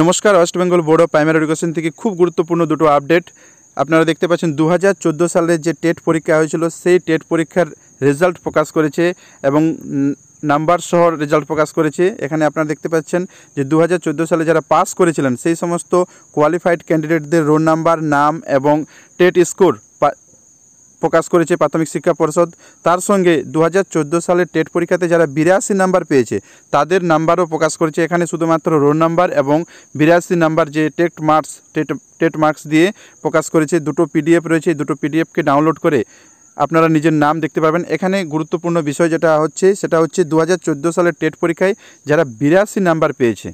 নমস্কার West Bengal board of primary education থেকে খুব গুরুত্বপূর্ণ দুটো আপডেট আপনারা দেখতে পাচ্ছেন দু হাজার সালের যে টেট পরীক্ষা হয়েছিল সেই টেট পরীক্ষার রেজাল্ট প্রকাশ করেছে এবং নাম্বার সহ রেজাল্ট প্রকাশ করেছে এখানে আপনারা দেখতে পাচ্ছেন যে দু সালে যারা পাস করেছিলেন সেই সমস্ত কোয়ালিফাইড ক্যান্ডিডেটদের রোল নাম্বার নাম এবং টেট স্কোর প্রকাশ করেছে প্রাথমিক শিক্ষা পরিষদ তার সঙ্গে দু হাজার সালের টেট পরীক্ষাতে যারা বিরাশি নাম্বার পেয়েছে তাদের নাম্বারও প্রকাশ করেছে এখানে শুধুমাত্র রোল নাম্বার এবং বিরাশি নাম্বার যে TET marks TET TET marks দিয়ে প্রকাশ করেছে দুটো পিডিএফ রয়েছে দুটো পিডিএফকে ডাউনলোড করে আপনারা নিজের নাম দেখতে পাবেন এখানে গুরুত্বপূর্ণ বিষয় যেটা হচ্ছে সেটা হচ্ছে দু সালের টেট পরীক্ষায় যারা বিরাশি নাম্বার পেয়েছে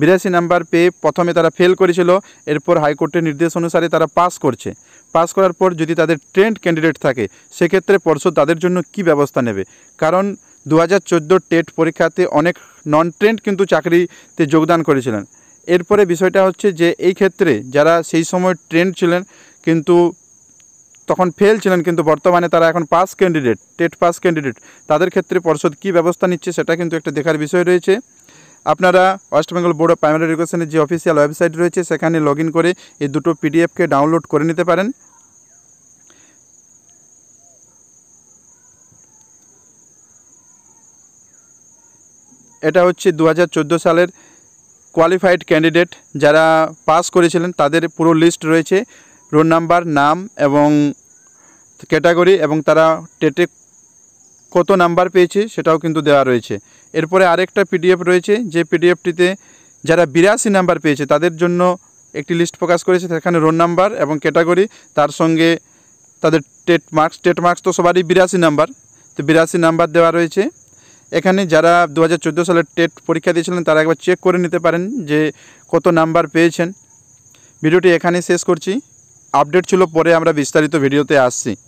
বিরাশি নাম্বার পেয়ে প্রথমে তারা ফেল করেছিল এরপর হাইকোর্টের নির্দেশ অনুসারে তারা পাস করছে পাস করার পর যদি তাদের ট্রেন্ড ক্যান্ডিডেট থাকে সেক্ষেত্রে পর্ষদ তাদের জন্য কি ব্যবস্থা নেবে কারণ দু হাজার টেট পরীক্ষাতে অনেক নন ট্রেন্ড কিন্তু চাকরিতে যোগদান করেছিলেন এরপরে বিষয়টা হচ্ছে যে এই ক্ষেত্রে যারা সেই সময় ট্রেন্ড ছিলেন কিন্তু তখন ফেল ছিলেন কিন্তু বর্তমানে তারা এখন pass candidate TET pass candidate তাদের ক্ষেত্রে পর্ষদ কি ব্যবস্থা নিচ্ছে সেটা কিন্তু একটা দেখার বিষয় রয়েছে আপনারা West Bengal board of primary এডুকেশনের যে অফিসিয়াল ওয়েবসাইট রয়েছে সেখানে লগ করে এই দুটো পিডিএফকে ডাউনলোড করে নিতে পারেন এটা হচ্ছে দু সালের কোয়ালিফাইড ক্যান্ডিডেট যারা পাস করেছিলেন তাদের পুরো লিস্ট রয়েছে রোল নাম্বার নাম এবং ক্যাটাগরি এবং তারা টেটে কত নাম্বার পেয়েছে সেটাও কিন্তু দেওয়া রয়েছে এরপরে আরেকটা পিডিএফ রয়েছে যে পিডিএফটিতে যারা বিরাশি নাম্বার পেয়েছে তাদের জন্য একটি লিস্ট প্রকাশ করেছে সেখানে রোল নাম্বার এবং ক্যাটাগরি তার সঙ্গে তাদের টেট মার্কস টেট মার্কস তো সবারই বিরাশি নাম্বার তো বিরাশি নাম্বার দেওয়া রয়েছে এখানে যারা দু হাজার সালে টেট পরীক্ষা দিয়েছিলেন তারা একবার চেক করে নিতে পারেন যে কত নাম্বার পেয়েছেন ভিডিওটি এখানে শেষ করছি আপডেট ছিল পরে আমরা বিস্তারিত ভিডিওতে আসছি